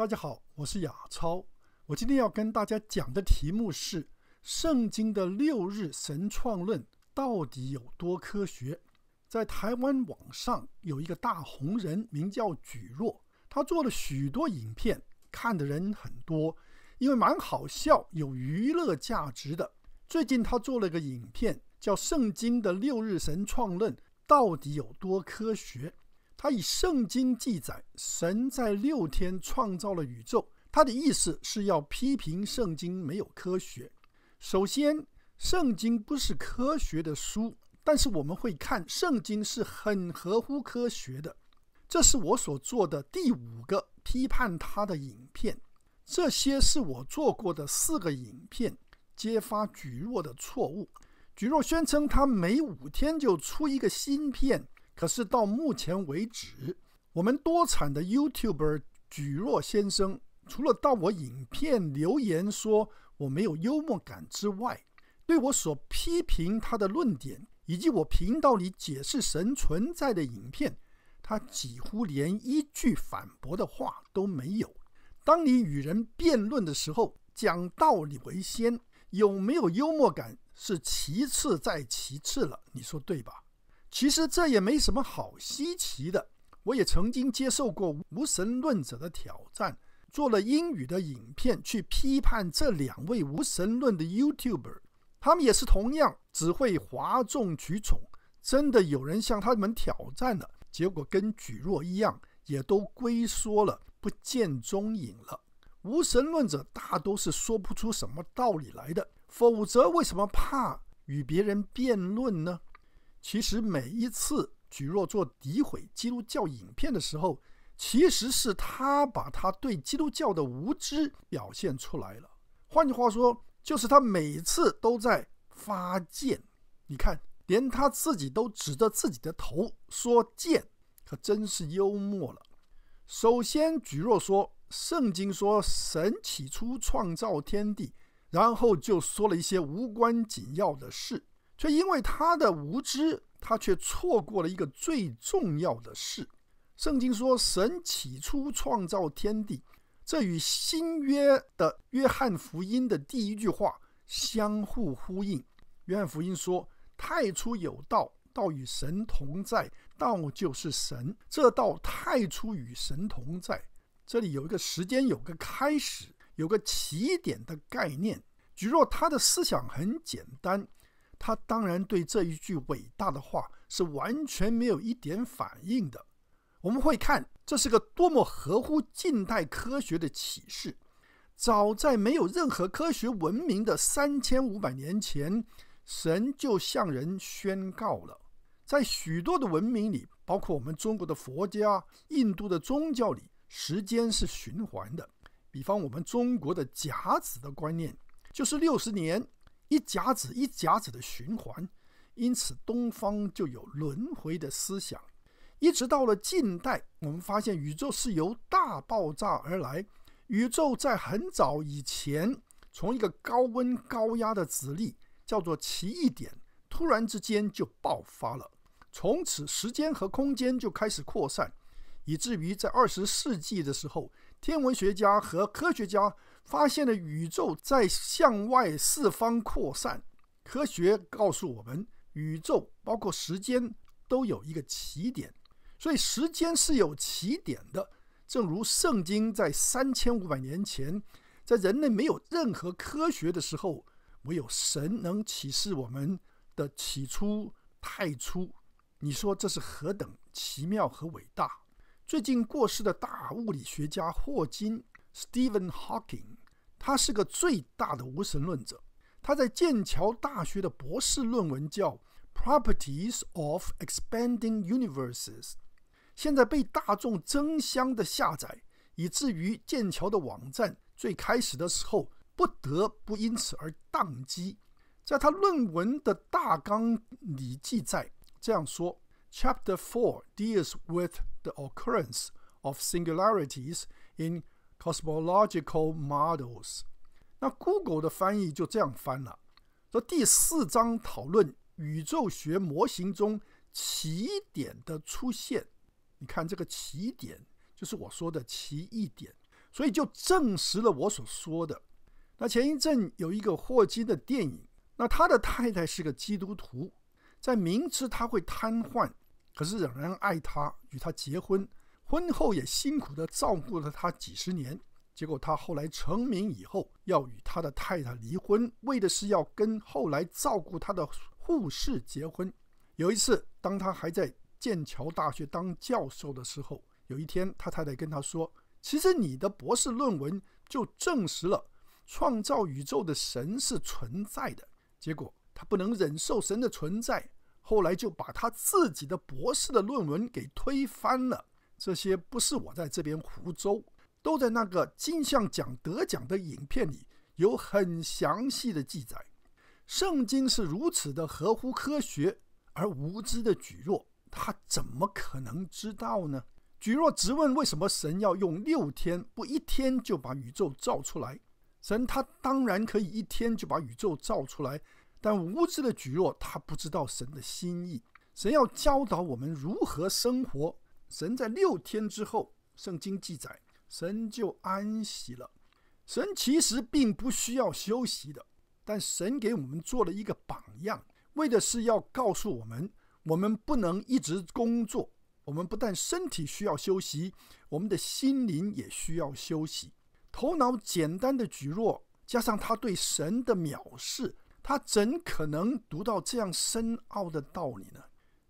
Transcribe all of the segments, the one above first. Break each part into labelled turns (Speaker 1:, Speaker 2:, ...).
Speaker 1: 大家好，我是雅超。我今天要跟大家讲的题目是《圣经的六日神创论到底有多科学》。在台湾网上有一个大红人，名叫举若，他做了许多影片，看的人很多，因为蛮好笑，有娱乐价值的。最近他做了个影片，叫《圣经的六日神创论到底有多科学》。他以圣经记载，神在六天创造了宇宙。他的意思是要批评圣经没有科学。首先，圣经不是科学的书，但是我们会看圣经是很合乎科学的。这是我所做的第五个批判他的影片。这些是我做过的四个影片，揭发举若的错误。举若宣称他每五天就出一个新片。可是到目前为止，我们多产的 YouTuber 举若先生，除了到我影片留言说我没有幽默感之外，对我所批评他的论点以及我频道里解释神存在的影片，他几乎连一句反驳的话都没有。当你与人辩论的时候，讲道理为先，有没有幽默感是其次在其次了，你说对吧？其实这也没什么好稀奇的。我也曾经接受过无神论者的挑战，做了英语的影片去批判这两位无神论的 YouTuber，他们也是同样只会哗众取宠。真的有人向他们挑战了，结果跟举若一样，也都龟缩了，不见踪影了。无神论者大都是说不出什么道理来的，否则为什么怕与别人辩论呢？其实每一次举若做诋毁基督教影片的时候，其实是他把他对基督教的无知表现出来了。换句话说，就是他每次都在发贱。你看，连他自己都指着自己的头说贱，可真是幽默了。首先，举若说圣经说神起初创造天地，然后就说了一些无关紧要的事。却因为他的无知，他却错过了一个最重要的事。圣经说：“神起初创造天地。”这与新约的约翰福音的第一句话相互呼应。约翰福音说：“太初有道，道与神同在，道就是神。”这道太初与神同在，这里有一个时间、有个开始、有个起点的概念。据说他的思想很简单。他当然对这一句伟大的话是完全没有一点反应的。我们会看这是个多么合乎近代科学的启示。早在没有任何科学文明的三千五百年前，神就向人宣告了。在许多的文明里，包括我们中国的佛家、印度的宗教里，时间是循环的。比方我们中国的甲子的观念，就是六十年。一甲子一甲子的循环，因此东方就有轮回的思想。一直到了近代，我们发现宇宙是由大爆炸而来。宇宙在很早以前，从一个高温高压的子粒，叫做奇异点，突然之间就爆发了。从此，时间和空间就开始扩散，以至于在二十世纪的时候。天文学家和科学家发现了宇宙在向外四方扩散。科学告诉我们，宇宙包括时间都有一个起点，所以时间是有起点的。正如圣经在三千五百年前，在人类没有任何科学的时候，唯有神能启示我们的起初、太初。你说这是何等奇妙和伟大！最近过世的大物理学家霍金 （Stephen Hawking），他是个最大的无神论者。他在剑桥大学的博士论文叫《Properties of Expanding Universes》，现在被大众争相的下载，以至于剑桥的网站最开始的时候不得不因此而宕机。在他论文的大纲里记载这样说：“Chapter Four deals with。” The occurrence of singularities in cosmological models。那 Google 的翻译就这样翻了，说第四章讨论宇宙学模型中奇点的出现。你看这个奇点，就是我说的奇异点，所以就证实了我所说的。那前一阵有一个霍金的电影，那他的太太是个基督徒，在明知他会瘫痪。可是仍然爱他，与他结婚，婚后也辛苦地照顾了他几十年。结果他后来成名以后，要与他的太太离婚，为的是要跟后来照顾他的护士结婚。有一次，当他还在剑桥大学当教授的时候，有一天，他太太跟他说：“其实你的博士论文就证实了，创造宇宙的神是存在的。”结果他不能忍受神的存在。后来就把他自己的博士的论文给推翻了。这些不是我在这边胡诌，都在那个金像奖得奖的影片里有很详细的记载。圣经是如此的合乎科学，而无知的举若他怎么可能知道呢？举若直问为什么神要用六天不一天就把宇宙造出来？神他当然可以一天就把宇宙造出来。但无知的举弱，他不知道神的心意，神要教导我们如何生活。神在六天之后，圣经记载，神就安息了。神其实并不需要休息的，但神给我们做了一个榜样，为的是要告诉我们：我们不能一直工作。我们不但身体需要休息，我们的心灵也需要休息。头脑简单的举弱，加上他对神的藐视。他怎可能读到这样深奥的道理呢？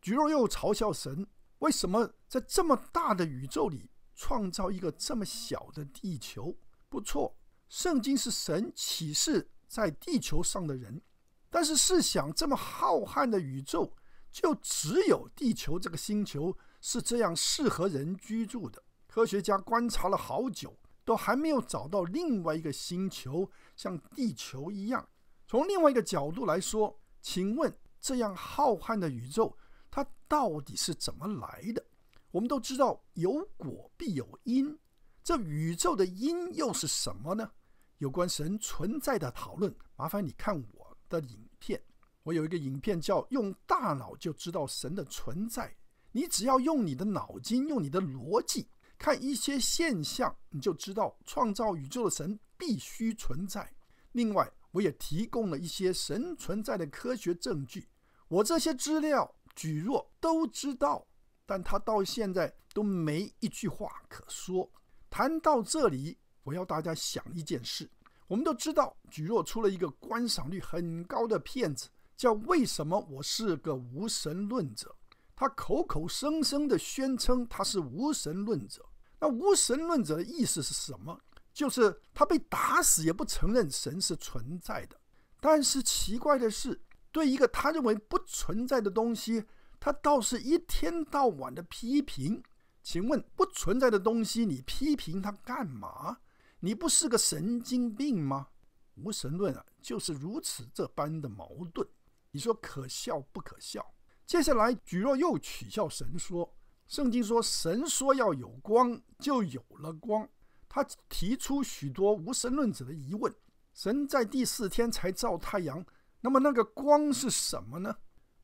Speaker 1: 橘若又嘲笑神：为什么在这么大的宇宙里，创造一个这么小的地球？不错，圣经是神启示在地球上的人，但是试想，这么浩瀚的宇宙，就只有地球这个星球是这样适合人居住的。科学家观察了好久，都还没有找到另外一个星球像地球一样。从另外一个角度来说，请问这样浩瀚的宇宙，它到底是怎么来的？我们都知道有果必有因，这宇宙的因又是什么呢？有关神存在的讨论，麻烦你看我的影片。我有一个影片叫《用大脑就知道神的存在》，你只要用你的脑筋，用你的逻辑，看一些现象，你就知道创造宇宙的神必须存在。另外，我也提供了一些神存在的科学证据。我这些资料，举若都知道，但他到现在都没一句话可说。谈到这里，我要大家想一件事：我们都知道，举若出了一个观赏率很高的片子，叫“为什么我是个无神论者”。他口口声声地宣称他是无神论者，那无神论者的意思是什么？就是他被打死也不承认神是存在的，但是奇怪的是，对一个他认为不存在的东西，他倒是一天到晚的批评。请问不存在的东西，你批评他干嘛？你不是个神经病吗？无神论啊，就是如此这般的矛盾。你说可笑不可笑？接下来，举若又取笑神说，圣经说神说要有光就有了光。他提出许多无神论者的疑问：神在第四天才照太阳，那么那个光是什么呢？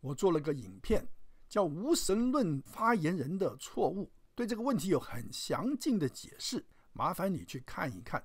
Speaker 1: 我做了个影片，叫《无神论发言人的错误》，对这个问题有很详尽的解释，麻烦你去看一看。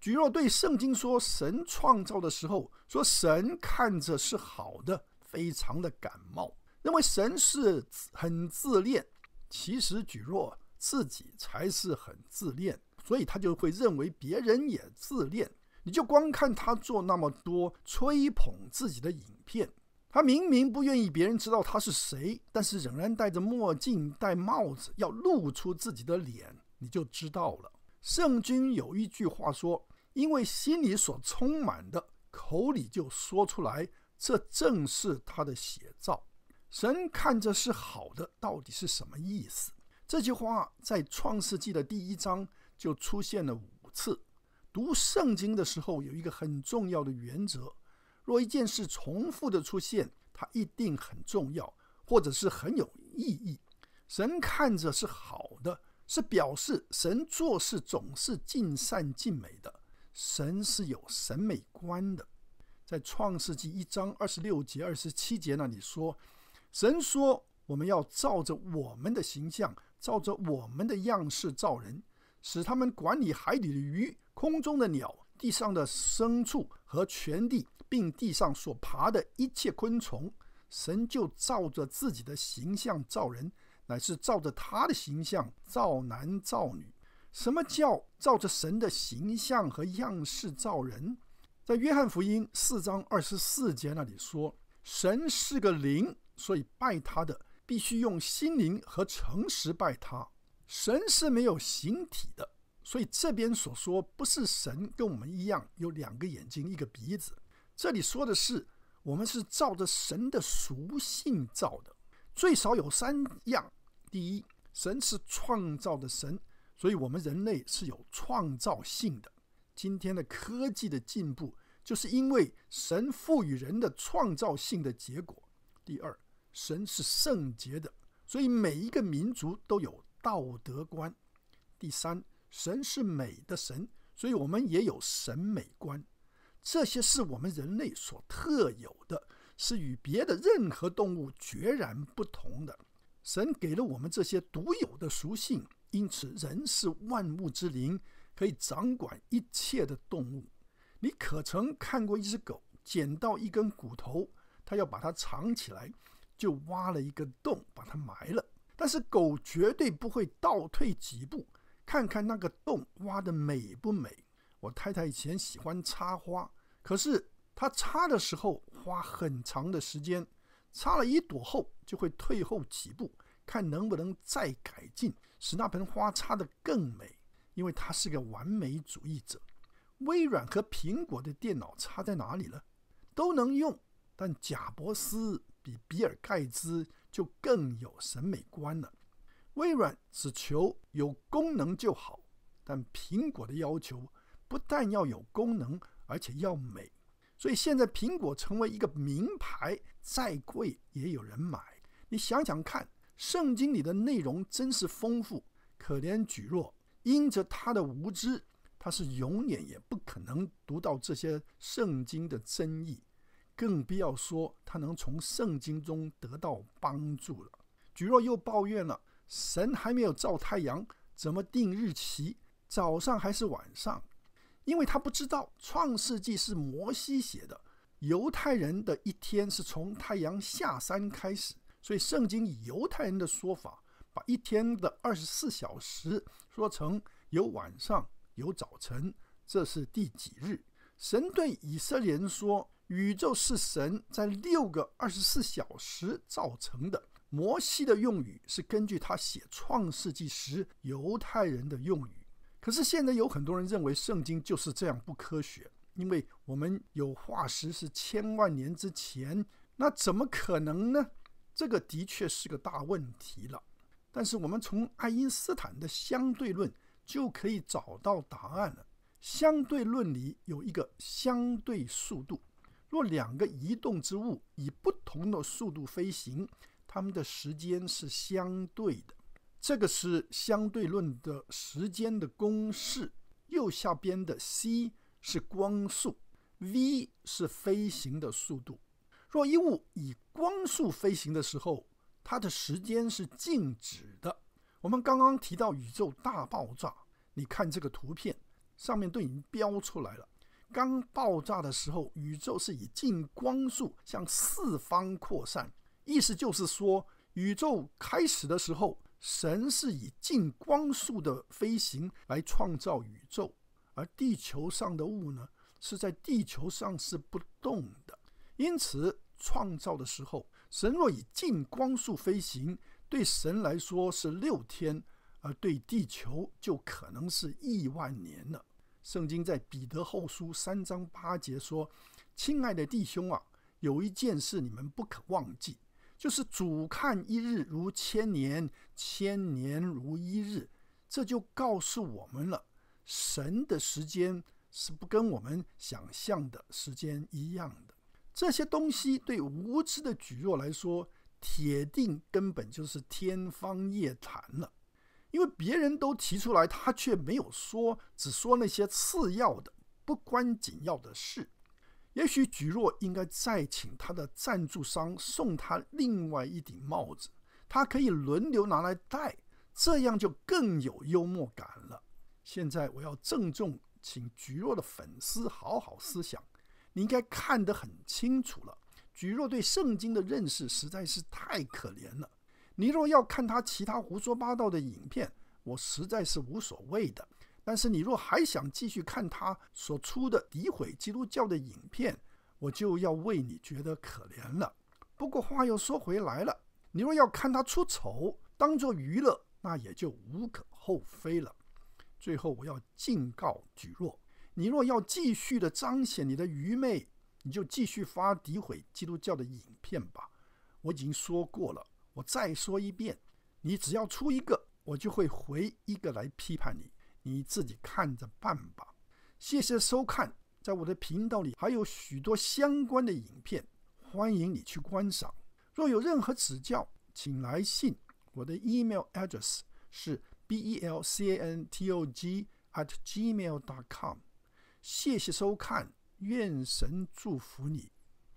Speaker 1: 举若对圣经说神创造的时候说神看着是好的，非常的感冒，认为神是很自恋。其实举若自己才是很自恋。所以他就会认为别人也自恋，你就光看他做那么多吹捧自己的影片，他明明不愿意别人知道他是谁，但是仍然戴着墨镜、戴帽子要露出自己的脸，你就知道了。圣君有一句话说：“因为心里所充满的，口里就说出来。”这正是他的写照。神看着是好的，到底是什么意思？这句话在创世纪的第一章。就出现了五次。读圣经的时候有一个很重要的原则：若一件事重复的出现，它一定很重要，或者是很有意义。神看着是好的，是表示神做事总是尽善尽美的。神是有审美观的。在创世纪一章二十六节、二十七节那里说，神说我们要照着我们的形象，照着我们的样式造人。使他们管理海底的鱼、空中的鸟、地上的牲畜和全地，并地上所爬的一切昆虫。神就照着自己的形象造人，乃是照着他的形象造男造女。什么叫照着神的形象和样式造人？在约翰福音四章二十四节那里说，神是个灵，所以拜他的必须用心灵和诚实拜他。神是没有形体的，所以这边所说不是神跟我们一样有两个眼睛、一个鼻子。这里说的是我们是照着神的属性造的，最少有三样：第一，神是创造的神，所以我们人类是有创造性的。今天的科技的进步，就是因为神赋予人的创造性的结果。第二，神是圣洁的，所以每一个民族都有。道德观，第三，神是美的神，所以我们也有审美观。这些是我们人类所特有的，是与别的任何动物决然不同的。神给了我们这些独有的属性，因此人是万物之灵，可以掌管一切的动物。你可曾看过一只狗捡到一根骨头，它要把它藏起来，就挖了一个洞把它埋了？但是狗绝对不会倒退几步，看看那个洞挖的美不美。我太太以前喜欢插花，可是她插的时候花很长的时间，插了一朵后就会退后几步，看能不能再改进，使那盆花插得更美。因为她是个完美主义者。微软和苹果的电脑差在哪里了？都能用，但贾伯斯比比尔盖茨。就更有审美观了。微软只求有功能就好，但苹果的要求不但要有功能，而且要美。所以现在苹果成为一个名牌，再贵也有人买。你想想看，圣经里的内容真是丰富。可怜举若，因着他的无知，他是永远也不可能读到这些圣经的真意。更不要说他能从圣经中得到帮助了。举若又抱怨了：神还没有照太阳，怎么定日期？早上还是晚上？因为他不知道《创世纪》是摩西写的，犹太人的一天是从太阳下山开始，所以圣经以犹太人的说法，把一天的二十四小时说成有晚上有早晨。这是第几日？神对以色列人说。宇宙是神在六个二十四小时造成的。摩西的用语是根据他写《创世纪》时犹太人的用语。可是现在有很多人认为圣经就是这样不科学，因为我们有化石是千万年之前，那怎么可能呢？这个的确是个大问题了。但是我们从爱因斯坦的相对论就可以找到答案了。相对论里有一个相对速度。若两个移动之物以不同的速度飞行，它们的时间是相对的。这个是相对论的时间的公式。右下边的 c 是光速，v 是飞行的速度。若一物以光速飞行的时候，它的时间是静止的。我们刚刚提到宇宙大爆炸，你看这个图片，上面都已经标出来了。刚爆炸的时候，宇宙是以近光速向四方扩散，意思就是说，宇宙开始的时候，神是以近光速的飞行来创造宇宙，而地球上的物呢，是在地球上是不动的，因此创造的时候，神若以近光速飞行，对神来说是六天，而对地球就可能是亿万年了。圣经在彼得后书三章八节说：“亲爱的弟兄啊，有一件事你们不可忘记，就是主看一日如千年，千年如一日。”这就告诉我们了，神的时间是不跟我们想象的时间一样的。这些东西对无知的举弱来说，铁定根本就是天方夜谭了。因为别人都提出来，他却没有说，只说那些次要的、不关紧要的事。也许菊若应该再请他的赞助商送他另外一顶帽子，他可以轮流拿来戴，这样就更有幽默感了。现在我要郑重请菊若的粉丝好好思想：你应该看得很清楚了，菊若对圣经的认识实在是太可怜了。你若要看他其他胡说八道的影片，我实在是无所谓的。但是你若还想继续看他所出的诋毁基督教的影片，我就要为你觉得可怜了。不过话又说回来了，你若要看他出丑，当做娱乐，那也就无可厚非了。最后，我要敬告举若：你若要继续的彰显你的愚昧，你就继续发诋毁基督教的影片吧。我已经说过了。我再说一遍，你只要出一个，我就会回一个来批判你，你自己看着办吧。谢谢收看，在我的频道里还有许多相关的影片，欢迎你去观赏。若有任何指教，请来信。我的 email address 是 belcantog at gmail dot com。谢谢收看，愿神祝福你。